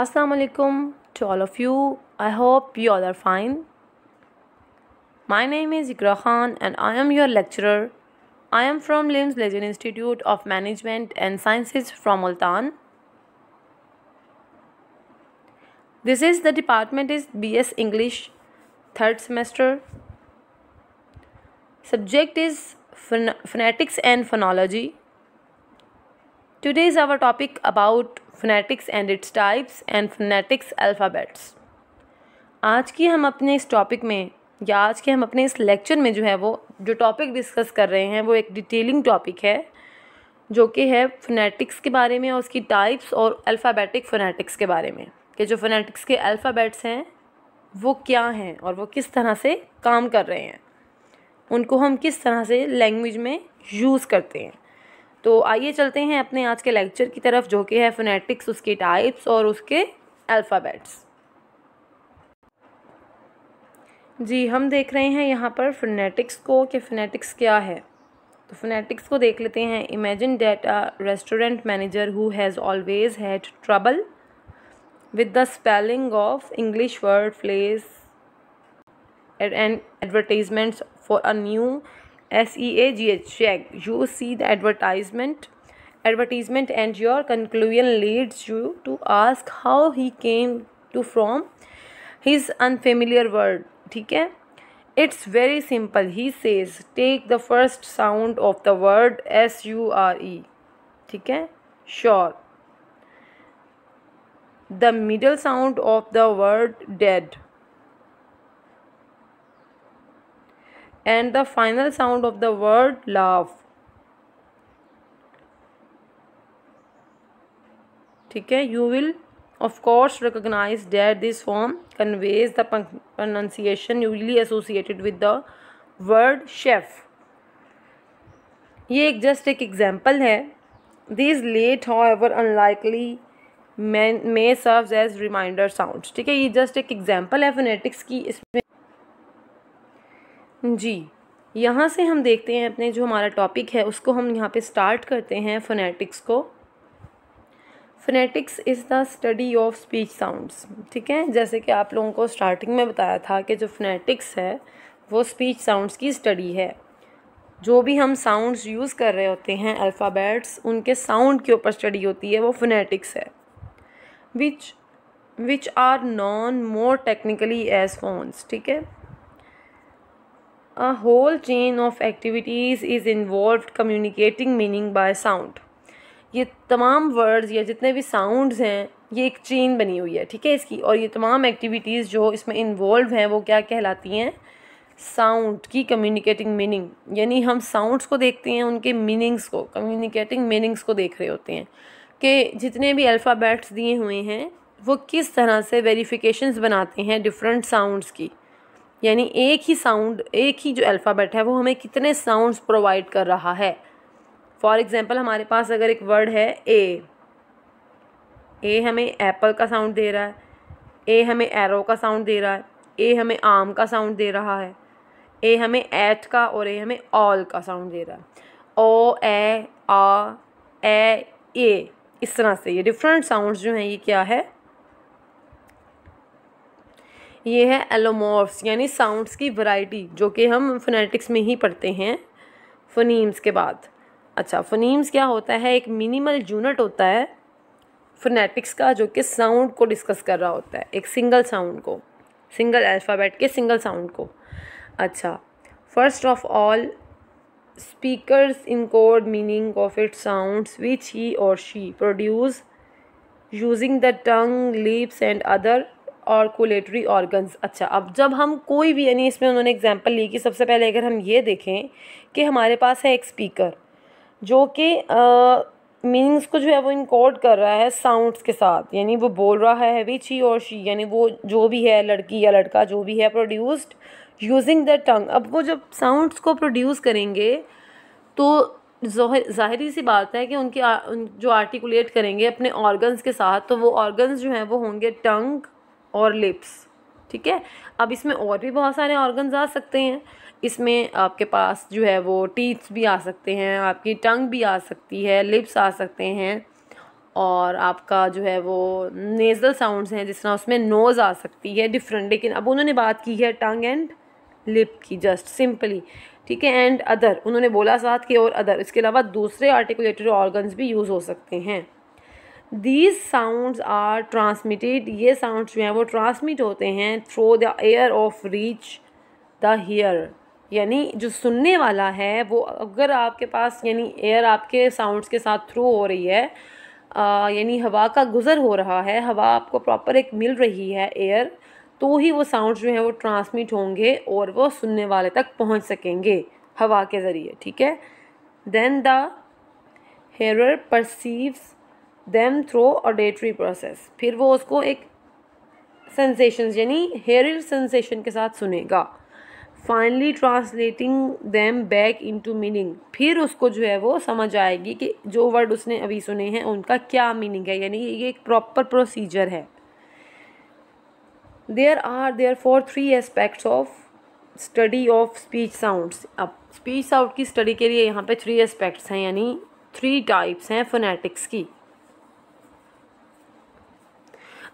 assalamu alaikum to all of you i hope you all are fine my name is ikra khan and i am your lecturer i am from lims Legend institute of management and sciences from multan this is the department is bs english third semester subject is phon phonetics and phonology today is our topic about phonetics and its types and phonetics alphabets आज की हम अपने इस topic में या आज के हम अपने इस लेक्चर में जो है वो जो टॉपिक डिस्कस कर रहे हैं वो एक डिटेलिंग टॉपिक है जो कि है फोनेटिक्स के बारे में और उसकी टाइप्स और अल्फ़ाबेटिक फोनेटिक्स के बारे में कि जो फोनेटिक्स के अल्फ़ाबेट्स हैं वो क्या हैं और वो किस तरह से काम कर रहे हैं उनको हम किस तरह से लैंग्वेज में यूज़ करते हैं तो आइए चलते हैं अपने आज के लेक्चर की तरफ जो कि है फोनेटिक्स उसके टाइप्स और उसके अल्फ़ाबेट्स जी हम देख रहे हैं यहाँ पर फोनेटिक्स को कि फोनेटिक्स क्या है तो फोनेटिक्स को देख लेते हैं imagine that a restaurant manager who has always had trouble with the spelling of English word place and advertisements for a new S E A G H check. You see the advertisement, advertisement, and your conclusion leads you to ask how he came to from his unfamiliar word. Okay, It's very simple. He says, take the first sound of the word S U R E. Okay, Sure. The middle sound of the word dead. and the final sound of the word laugh ठीक है you will of course recognize that this form conveys the pronunciation usually associated with the word chef ये एक just एक example है this let however unlikely may serve as reminder sound ठीक है ये just एक एग्जाम्पल है phonetics की इसमें जी यहाँ से हम देखते हैं अपने जो हमारा टॉपिक है उसको हम यहाँ पे स्टार्ट करते हैं फोनेटिक्स को phonetics is the study of speech sounds ठीक है जैसे कि आप लोगों को स्टार्टिंग में बताया था कि जो फोनेटिक्स है वो स्पीच साउंड्स की स्टडी है जो भी हम साउंड्स यूज़ कर रहे होते हैं अल्फ़ाबेट्स उनके साउंड के ऊपर स्टडी होती है वो फोनेटिक्स है which which are known more technically as phones ठीक है a whole chain of activities is involved communicating meaning by sound ये तमाम वर्ड्स या जितने भी साउंडस हैं ये एक चेन बनी हुई है ठीक है इसकी और ये तमाम एक्टिविटीज़ जो इसमें इन्वॉल्व हैं वो क्या कहलाती हैं साउंड की कम्युनिकेटिंग मीनिंग यानी हम साउंड्स को देखते हैं उनके मीनिंग्स को कम्युनिकेटिंग मीनिंग्स को देख रहे होते हैं कि जितने भी अल्फ़ाबेट्स दिए हुए हैं वो किस तरह से वेरिफिकेशंस बनाते हैं डिफरेंट साउंड्स की यानी एक ही साउंड एक ही जो अल्फ़ाबेट है वो हमें कितने साउंड्स प्रोवाइड कर रहा है फॉर एग्ज़ाम्पल हमारे पास अगर एक वर्ड है ए ए हमें एप्पल का साउंड दे रहा है ए हमें एरो का साउंड दे रहा है ए हमें आम का साउंड दे रहा है ए हमें एट का और ए हमें ऑल का साउंड दे रहा है ओ ए आ ए ए इस तरह से ये डिफरेंट साउंड्स जो हैं ये क्या है ये है एलोमॉर्फ्स यानी साउंड्स की वैरायटी जो कि हम फोनेटिक्स में ही पढ़ते हैं फोनीम्स के बाद अच्छा फोनीम्स क्या होता है एक मिनिमल यूनिट होता है फोनेटिक्स का जो कि साउंड को डिस्कस कर रहा होता है एक सिंगल साउंड को सिंगल अल्फ़ाबेट के सिंगल साउंड को अच्छा first of all encode meaning of it sounds which he or she produce using the tongue lips and other articulatory organs अच्छा अब जब हम कोई भी यानी इसमें उन्होंने एग्जांपल ली कि सबसे पहले अगर हम ये देखें कि हमारे पास है एक स्पीकर जो कि मीनिंग्स को जो है वो इनकोड कर रहा है साउंड्स के साथ यानी वो बोल रहा है वी ची और शी यानी वो जो भी है लड़की या लड़का जो भी है प्रोड्यूस्ड यूजिंग द टंग अब वो जब साउंड्स को प्रोड्यूस करेंगे तो ज़ाहरी सी बात है कि उनके जो आर्टिकुलेट करेंगे अपने ऑर्गन्स के साथ तो वो ऑर्गन्स जो हैं वो होंगे टंग और लिप्स ठीक है अब इसमें और भी बहुत सारे ऑर्गन्स आ सकते हैं इसमें आपके पास जो है वो टीथ्स भी आ सकते हैं आपकी टंग भी आ सकती है लिप्स आ सकते हैं और आपका जो है वो नेज़ल साउंड्स हैं जिस तरह उसमें नोज़ आ सकती है डिफरेंट लेकिन अब उन्होंने बात की है टंग एंड लिप की जस्ट सिंपली ठीक है एंड अदर उन्होंने बोला साथ के और अदर इसके अलावा दूसरे आर्टिकुलेटरी ऑर्गन्स भी यूज़ हो सकते हैं दीज साउंड आर ट्रांसमिटेड ये साउंड जो हैं वो ट्रांसमिट होते हैं through the air of reach the hearer यानी जो सुनने वाला है वो अगर आपके पास यानी एयर आपके साउंड्स के साथ थ्रू हो रही है यानी हवा का गुज़र हो रहा है हवा आपको प्रॉपर एक मिल रही है एयर तो ही वो साउंड जो हैं वो ट्रांसमिट होंगे और वो सुनने वाले तक पहुंच सकेंगे हवा के ज़रिए ठीक है then the hearer perceives then through auditory process फिर वो उसको एक सेंसेशन यानी हेयर सेंसेशन के साथ सुनेगा finally translating them back into meaning फिर उसको जो है वो समझ आएगी कि जो वर्ड उसने अभी सुने हैं उनका क्या मीनिंग है यानी ये एक प्रॉपर प्रोसीजर है there are therefore three aspects of study of speech sounds अब स्पीच साउंड की स्टडी के लिए यहाँ पे थ्री एस्पेक्ट्स हैं यानी थ्री टाइप्स हैं फोनेटिक्स की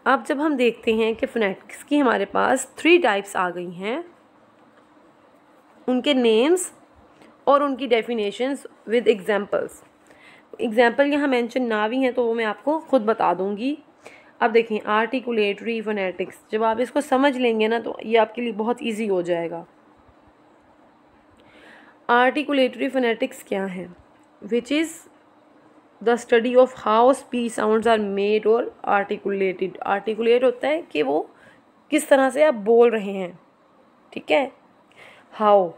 अब जब हम देखते हैं कि फोनेटिक्स की हमारे पास थ्री टाइप्स आ गई हैं उनके नेम्स और उनकी डेफिनेशंस विद एग्जांपल्स एग्जांपल यहाँ मेंशन ना भी हैं तो वो मैं आपको ख़ुद बता दूँगी अब देखें आर्टिकुलेटरी फोनेटिक्स जब आप इसको समझ लेंगे ना तो ये आपके लिए बहुत ईजी हो जाएगा आर्टिकुलेटरी फोनेटिक्स क्या है which is the study of how speech sound are made और आर्टिकुलेटेड आर्टिकुलेट होता है कि वो किस तरह से आप बोल रहे हैं ठीक है हाउ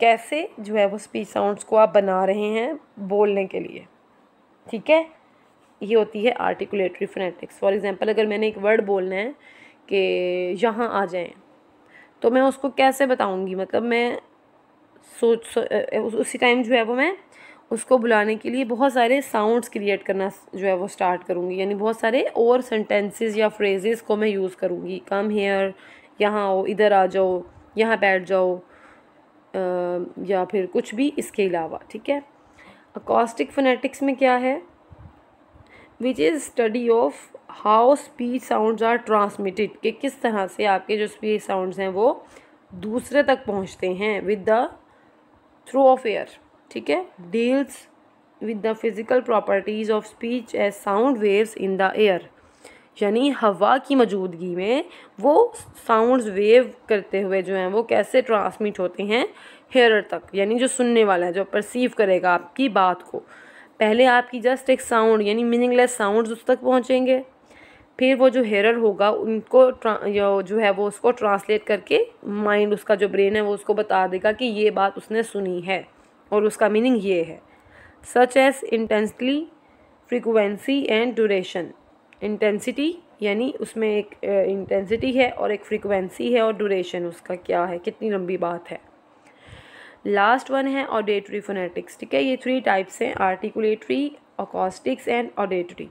कैसे जो है वो स्पीच साउंड्स को आप बना रहे हैं बोलने के लिए ठीक है ये होती है आर्टिकुलेटरी फोनेटिक्स फॉर एग्ज़ाम्पल अगर मैंने एक वर्ड बोलना है कि यहाँ आ जाएं तो मैं उसको कैसे बताऊँगी मतलब मैं सोच सो, उसी टाइम जो है वो मैं उसको बुलाने के लिए बहुत सारे साउंड्स क्रिएट करना जो है वो स्टार्ट करूँगी यानी बहुत सारे और सेंटेंसेस या फ्रेजेस को मैं यूज़ करूँगी कम हेयर यहाँ आओ इधर आ जाओ यहाँ बैठ जाओ या फिर कुछ भी इसके अलावा ठीक है अकॉस्टिक फोनेटिक्स में क्या है which is study of how speech sound are transmitted कि किस तरह से आपके जो स्पीच साउंड हैं वो दूसरे तक पहुँचते हैं with the through of air ठीक है deals with the physical properties of speech as sound waves in the air यानी हवा की मौजूदगी में वो साउंड वेव करते हुए जो हैं वो कैसे ट्रांसमिट होते हैं हेयर तक यानी जो सुनने वाला है जो परसीव करेगा आपकी बात को पहले आपकी जस्ट एक साउंड यानी मीनिंगलेस साउंड्स उस तक पहुँचेंगे फिर वो जो हेरर होगा उनको जो है वो उसको ट्रांसलेट करके माइंड उसका जो ब्रेन है वो उसको बता देगा कि ये बात उसने सुनी है और उसका मीनिंग ये है such as intensely frequency and duration intensity यानी उसमें एक इंटेंसिटी है और एक फ्रीक्वेंसी है और ड्यूरेशन उसका क्या है कितनी लंबी बात है लास्ट वन है ऑडिटरी फोनेटिक्स ठीक है ये थ्री टाइप्स हैं आर्टिकुलेटरी ऑकॉस्टिक्स एंड ऑडिटरी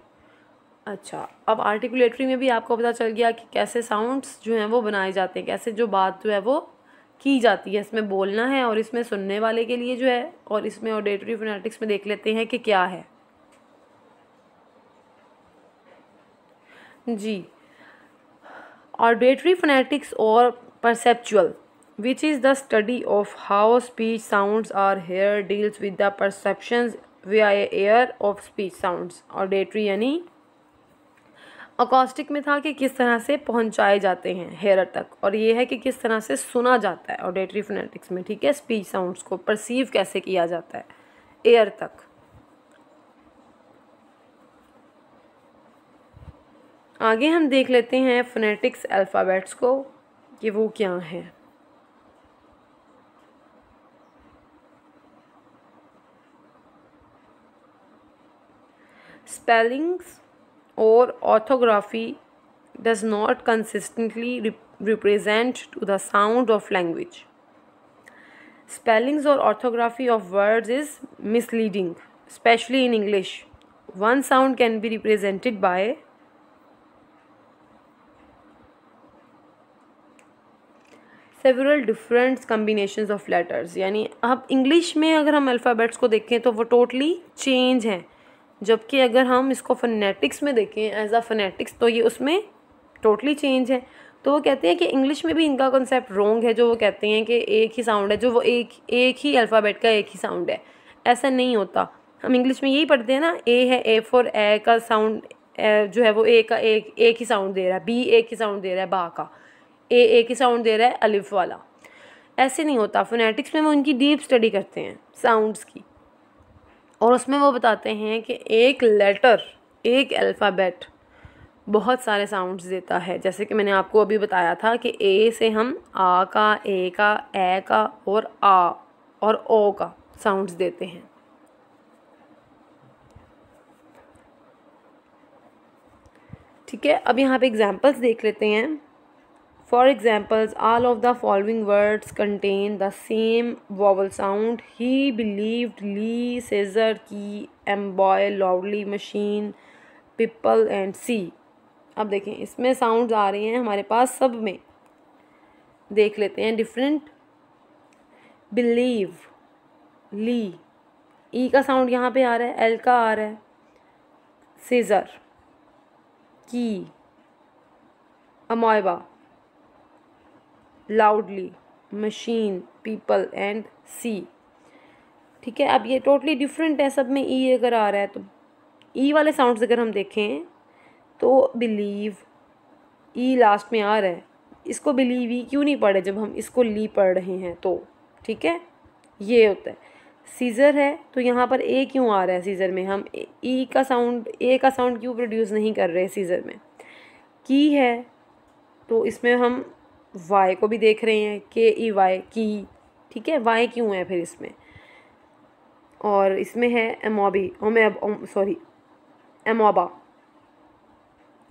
अच्छा अब आर्टिकुलेटरी में भी आपको पता चल गया कि कैसे साउंड्स जो हैं वो बनाए जाते हैं कैसे जो बात जो है वो की जाती है इसमें बोलना है और इसमें सुनने वाले के लिए जो है और इसमें ऑडिटरी फोनेटिक्स में देख लेते हैं कि क्या है जी ऑडिटरी फोनेटिक्स और perceptual which is the study of how speech sounds are hear deals with the perception via ear of speech sounds auditory यानी अकॉस्टिक में था कि किस तरह से पहुंचाए जाते हैं हेयर तक और ये है कि किस तरह से सुना जाता है ऑडिटरी फोनेटिक्स में ठीक है स्पीच साउंड्स को परसीव कैसे किया जाता है एयर तक आगे हम देख लेते हैं फोनेटिक्स अल्फ़ाबेट्स को कि वो क्या है स्पेलिंग्स और orthography does not consistently represent to the sound of language spellings और orthography of words is misleading specially in English one sound can be represented by several different combination of letters यानी अब English में अगर हम alphabets को देखें तो वो टोटली चेंज हैं जबकि अगर हम इसको फनेटिक्स में देखें एज आ फनेटिक्स तो ये उसमें टोटली चेंज है तो वो कहते हैं कि इंग्लिश में भी इनका कॉन्सेप्ट रॉन्ग है जो वो कहते हैं कि एक ही साउंड है जो वो एक एक ही अल्फ़ाबेट का एक ही साउंड है ऐसा नहीं होता हम इंग्लिश में यही पढ़ते हैं ना ए है ए फॉर ए का साउंड जो है वो ए का एक एक ही साउंड दे रहा है बी एक ही साउंड दे रहा है बा का ए एक ही साउंड दे रहा है अलिफ वाला ऐसे नहीं होता फोनेटिक्स में वो उनकी डीप स्टडी करते हैं साउंड्स की और उसमें वो बताते हैं कि एक लेटर एक अल्फ़ाबेट बहुत सारे साउंड्स देता है जैसे कि मैंने आपको अभी बताया था कि ए से हम आ का ए का ए का और आ और ओ का साउंड्स देते हैं ठीक है अब यहाँ पे एग्जांपल्स देख लेते हैं for examples all of the following words contain the same vowel sound he believe lee Caesar key amoeba loudly machine people and sea अब देखें इसमें साउंड आ रहे हैं हमारे पास सब में देख लेते हैं डिफरेंट बिलीव ली ई का साउंड यहाँ पे आ रहा है एल का आ रहा है Caesar key amoeba loudly machine people and sea ठीक है अब ये टोटली डिफरेंट है सब में ई e अगर आ रहा है तो ई e वाले साउंड्स अगर हम देखें तो बिलीव ई लास्ट में आ रहा है इसको बिलीव ई e क्यों नहीं पढ़े जब हम इसको ली पढ़ रहे हैं तो ठीक है ये होता है सीज़र है तो यहाँ पर ए क्यों आ रहा है सीज़र में हम ई का साउंड ए का साउंड क्यों प्रोड्यूस नहीं कर रहे सीज़र में की है तो इसमें हम वाई को भी देख रहे हैं के ई वाई की ठीक है वाई क्यों है फिर इसमें और इसमें है amoeba um sorry amoeba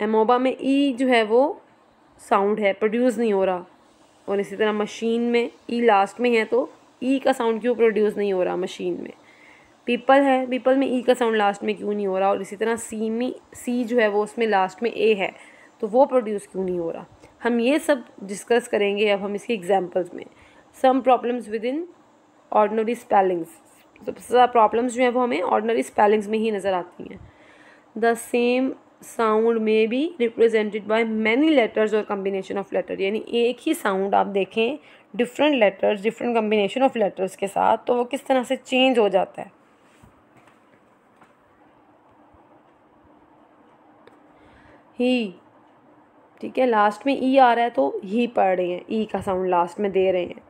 amoeba में ई e जो है वो साउंड है प्रोड्यूस नहीं हो रहा और इसी तरह मशीन में ई e लास्ट में है तो ई e का साउंड क्यों प्रोड्यूस नहीं हो रहा मशीन में पीपल है पीपल में ई का साउंड लास्ट में क्यों नहीं हो रहा और इसी तरह सी में सी जो है वो उसमें लास्ट में ए है तो वो प्रोड्यूस क्यों नहीं हो रहा हम ये सब डिस्कस करेंगे अब हम इसके एग्जाम्पल्स में some problems with in ordinary spellings सबसे ज़्यादा प्रॉब्लम्स जो है वो हमें ऑर्डनरी स्पेलिंग्स में ही नज़र आती हैं द सेम साउंड में भी रिप्रेजेंटेड बाय मैनी लेटर्स और कम्बिनेशन ऑफ लेटर यानी एक ही साउंड आप देखें different letters different combination of letters के साथ तो वो किस तरह से चेंज हो जाता है ही ठीक है लास्ट में ई e आ रहा है तो ही पढ़ रहे हैं ई e का साउंड लास्ट में दे रहे हैं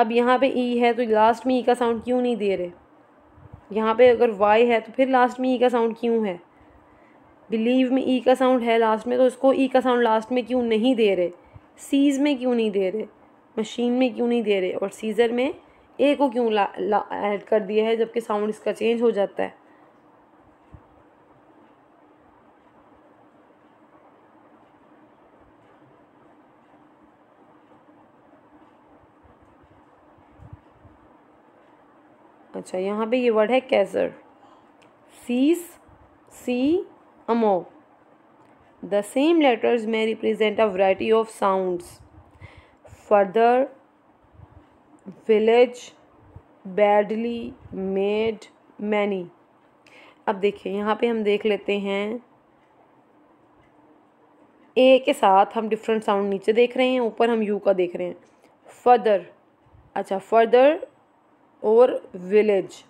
अब यहाँ पे ई e है तो लास्ट में ई का साउंड क्यों नहीं दे रहे यहाँ पे अगर वाई है तो फिर लास्ट में ई का साउंड क्यों है बिलीव में ई का साउंड है लास्ट में तो इसको ई का साउंड लास्ट में क्यों नहीं दे रहे सीज़ में क्यों नहीं दे रहे मशीन में क्यों नहीं दे रहे और सीज़र में ए को क्यों ऐड कर दिया है जबकि साउंड इसका चेंज हो जाता है अच्छा यहाँ पे ये वर्ड है कैसर सीस सी अमो द सेम लेटर्स में represent a variety of sounds father village badly made many अब देखिए यहाँ पे हम देख लेते हैं ए के साथ हम डिफरेंट साउंड नीचे देख रहे हैं ऊपर हम यू का देख रहे हैं फर्दर अच्छा फर्दर और विलेज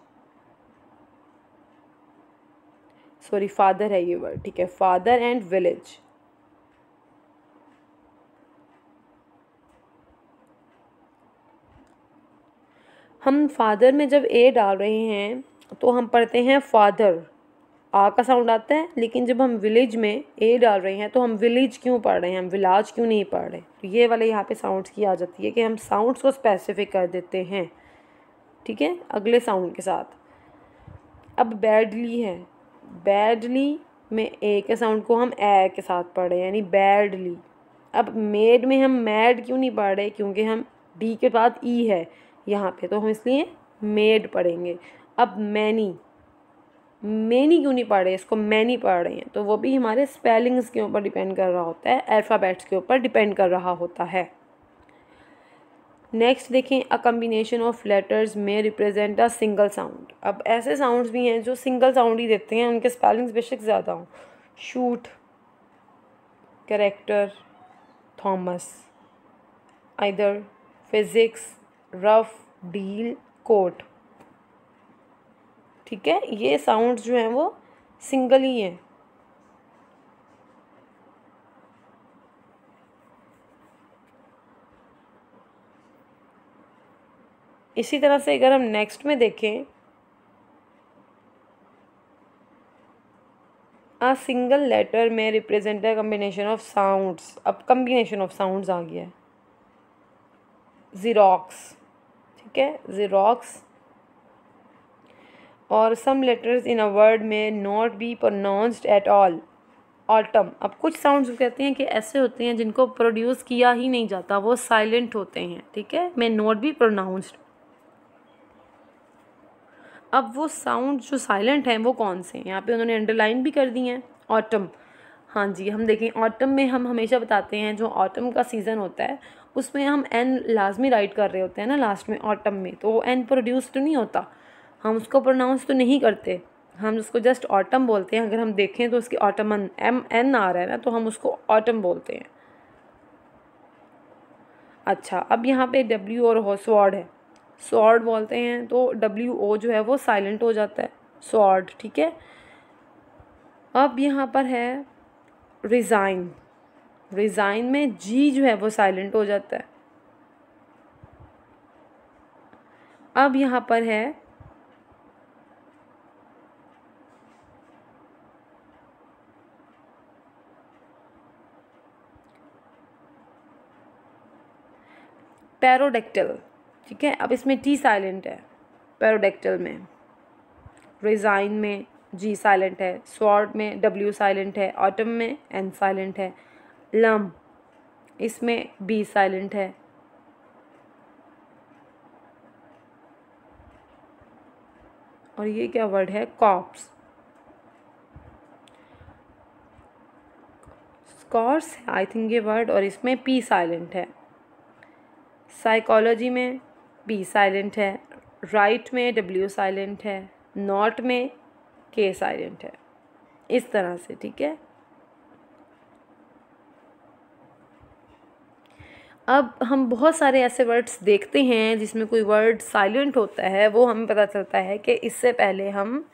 सॉरी फादर है ये वर्ड ठीक है फादर एंड विलेज हम फादर में जब ए डाल रहे हैं तो हम पढ़ते हैं फादर आ का साउंड आता है लेकिन जब हम विलेज में ए डाल रहे हैं तो हम विलेज क्यों पढ़ रहे हैं हम विलाज क्यों नहीं पढ़ रहे तो ये वाले यहाँ पे साउंड्स की आ जाती है कि हम साउंड्स को स्पेसिफिक कर देते हैं ठीक है अगले साउंड के साथ अब बैडली है बैडली में ए के साउंड को हम ए के साथ पढ़े यानी बैडली अब मेड में हम मैड क्यों नहीं पढ़ रहे क्योंकि हम डी के बाद ई e है यहाँ पे तो हम इसलिए मेड पढ़ेंगे अब मैनी मैनी क्यों नहीं पढ़ रहे इसको मैनी पढ़ रहे हैं तो वो भी हमारे स्पेलिंग्स के ऊपर डिपेंड कर रहा होता है अल्फ़ाबेट्स के ऊपर डिपेंड कर रहा होता है नेक्स्ट देखें अ कम्बिनेशन ऑफ लेटर्स में रिप्रेजेंट अ सिंगल साउंड अब ऐसे साउंड्स भी हैं जो सिंगल साउंड ही देते हैं उनके स्पेलिंग्स बेशक ज़्यादा हों shoot character Thomas either physics rough deal coat ठीक है ये साउंड्स जो हैं वो सिंगल ही हैं इसी तरह से अगर हम नेक्स्ट में देखें आ सिंगल लेटर में रिप्रेजेंट कम्बिनेशन ऑफ साउंड्स अब कम्बिनेशन ऑफ साउंड्स आ गया है जीरोक्स ठीक है जीरोक्स और some letters in a word में not be pronounced at all autumn अब कुछ साउंड्स कहते हैं कि ऐसे होते हैं जिनको प्रोड्यूस किया ही नहीं जाता वो साइलेंट होते हैं ठीक है मे नॉट बी प्रोनाउंस्ड अब वो साउंड जो साइलेंट हैं वो कौन से हैं यहाँ पे उन्होंने अंडरलाइन भी कर दी हैं ऑटम हाँ जी हम देखें ऑटम में हम हमेशा बताते हैं जो ऑटम का सीज़न होता है उसमें हम एन लाजमी राइट कर रहे होते हैं ना लास्ट में ऑटम में तो वो एन प्रोड्यूस तो नहीं होता हम उसको प्रोनाउंस तो नहीं करते हम उसको जस्ट ऑटम बोलते हैं अगर हम देखें तो उसकी ऑटमन एम एन आ रहा है ना तो हम उसको ऑटम बोलते हैं अच्छा अब यहाँ पे डब्ल्यू और होसवर्ड है सॉर्ड बोलते हैं तो डब्ल्यू ओ जो है वो साइलेंट हो जाता है सॉर्ड ठीक है अब यहाँ पर है रिज़ाइन रिज़ाइन में जी जो है वो साइलेंट हो जाता है अब यहाँ पर है पैरोडेक्टल ठीक है अब इसमें टी साइलेंट है पेरोडेक्टल में रिजाइन में जी साइलेंट है स्वॉर्ड में डब्ल्यू साइलेंट है ऑटम में एन साइलेंट है लम इसमें बी साइलेंट है और ये क्या वर्ड है कॉप्स स्कॉर्स आई थिंक ये वर्ड और इसमें पी साइलेंट है साइकोलॉजी में पी साइलेंट है राइट में डब्ल्यू साइलेंट है नॉट में के साइलेंट है इस तरह से ठीक है अब हम बहुत सारे ऐसे वर्ड्स देखते हैं जिसमें कोई वर्ड साइलेंट होता है वो हमें पता चलता है कि इससे पहले हम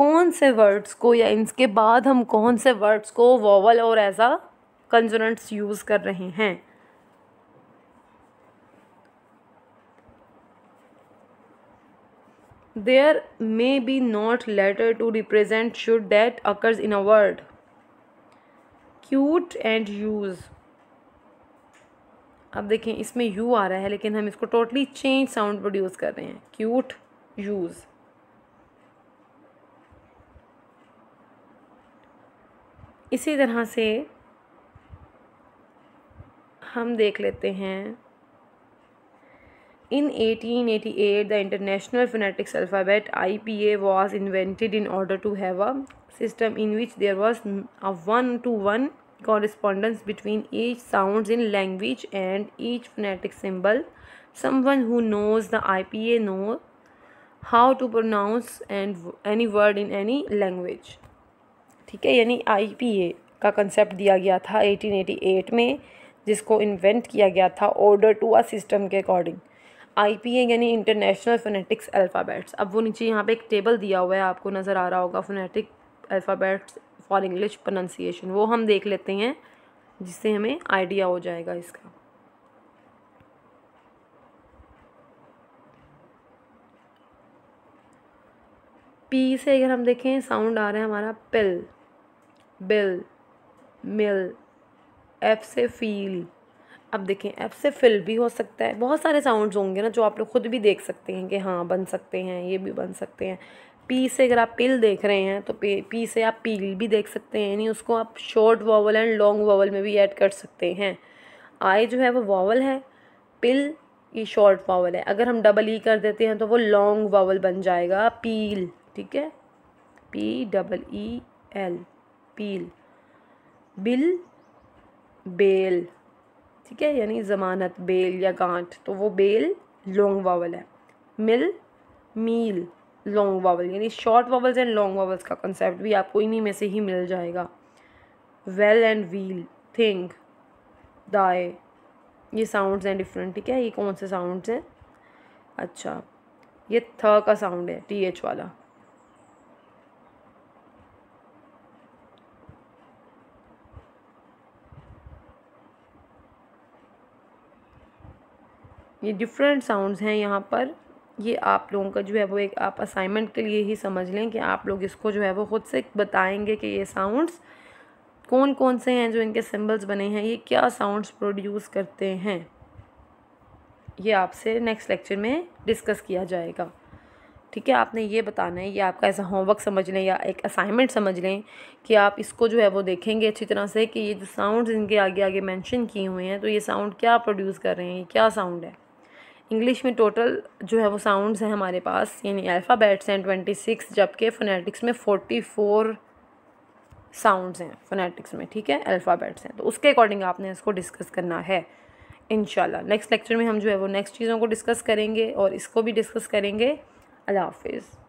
कौन से वर्ड्स को या इसके बाद हम कौन से वर्ड्स को वॉवल और एज आ कंजोनेंट्स यूज़ कर रहे हैं there may be not letter to represent should that occurs in a word cute and use अब देखें इसमें यू आ रहा है लेकिन हम इसको टोटली चेंज साउंड प्रोड्यूस कर रहे हैं क्यूट यूज़ इसी तरह से हम देख लेते हैं In 1888, the International Phonetics Alphabet IPA was invented in order to have a system in which there was a one to one correspondence between each sounds in language and each phonetic symbol. Someone who knows the IPA knows how to pronounce and any word in any language. ठीक है यानी आई का concept दिया गया था 1888 में जिसको invent किया गया था ऑर्डर टू अ सिस्टम के अकॉर्डिंग आई यानी इंटरनेशनल फोनेटिक्स अल्फ़ाबेट्स अब वो नीचे यहाँ पे एक टेबल दिया हुआ है आपको नज़र आ रहा होगा phonetic alphabets for English pronunciation वो हम देख लेते हैं जिससे हमें आइडिया हो जाएगा इसका पी से अगर हम देखें साउंड आ रहा है हमारा पिल बिल मिल एफ से फील अब देखें ऐप से फिल भी हो सकता है बहुत सारे साउंड्स होंगे ना जो आप लोग खुद भी देख सकते हैं कि हाँ बन सकते हैं ये भी बन सकते हैं पी से अगर आप पिल देख रहे हैं तो पी से आप पील भी देख सकते हैं यानी उसको आप short vowel and long vowel में भी ऐड कर सकते हैं आई जो है वो वावल है पिल ये शॉर्ट वावल है अगर हम डबल ई e कर देते हैं तो वो लॉन्ग वावल बन जाएगा पील ठीक है P double E L peel bill bell ठीक है यानी ज़मानत बेल या गांठ तो वो बेल लॉन्ग वावल है मिल मील लॉन्ग वावल यानी short vowels and long vowels का कंसेप्ट भी आपको इन्हीं में से ही मिल जाएगा वेल एंड व्हील थिंग दाए ये साउंड्स हैं डिफरेंट ठीक है ये कौन से साउंड्स हैं अच्छा ये थ का साउंड है टी एच वाला ये डिफरेंट साउंड्स हैं यहाँ पर ये आप लोगों का जो है वो एक आप असाइनमेंट के लिए ही समझ लें कि आप लोग इसको जो है वो ख़ुद से बताएंगे कि ये साउंड्स कौन कौन से हैं जो इनके सिम्बल्स बने हैं ये क्या साउंड्स प्रोड्यूस करते हैं ये आपसे नेक्स्ट लेक्चर में डिस्कस किया जाएगा ठीक है आपने ये बताना है ये आपका ऐसा होमवर्क समझ लें या एक असाइनमेंट समझ लें कि आप इसको जो है वो देखेंगे अच्छी तरह से कि ये जो साउंड्स इनके आगे आगे मेंशन किए हुए हैं तो ये साउंड क्या प्रोड्यूस कर रहे हैं ये क्या साउंड है इंग्लिश में टोटल जो है वो साउंड्स हैं हमारे पास यानी अल्फ़ाबेट्स हैं ट्वेंटी सिक्स जबकि फोनेटिक्स में फ़ोर्टी फोर साउंड्स हैं फोनेटिक्स में ठीक है अल्फ़ाबेट्स हैं तो उसके अकॉर्डिंग आपने इसको डिस्कस करना है इन नेक्स्ट लेक्चर में हम जो है वो नेक्स्ट चीज़ों को डिस्कस करेंगे और इसको भी डिस्कस करेंगे अल्लाह हाफिज़